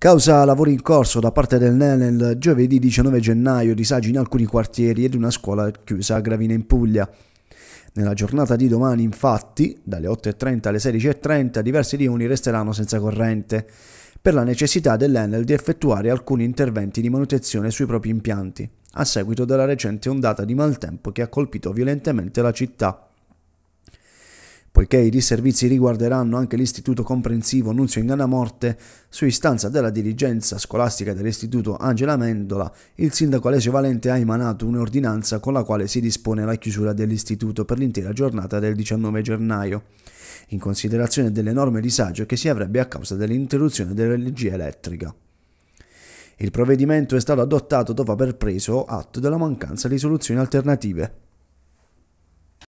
Causa lavori in corso da parte del NENEL giovedì 19 gennaio disagi in alcuni quartieri ed una scuola chiusa a Gravina in Puglia. Nella giornata di domani, infatti, dalle 8.30 alle 16.30 diversi rioni resteranno senza corrente, per la necessità dell'Enel di effettuare alcuni interventi di manutenzione sui propri impianti, a seguito della recente ondata di maltempo che ha colpito violentemente la città poiché i disservizi riguarderanno anche l'Istituto Comprensivo Nunzio Inganamorte, su istanza della dirigenza scolastica dell'Istituto Angela Mendola, il sindaco Alessio Valente ha emanato un'ordinanza con la quale si dispone la chiusura dell'istituto per l'intera giornata del 19 gennaio, in considerazione dell'enorme disagio che si avrebbe a causa dell'interruzione dell'energia elettrica. Il provvedimento è stato adottato dopo aver preso atto della mancanza di soluzioni alternative.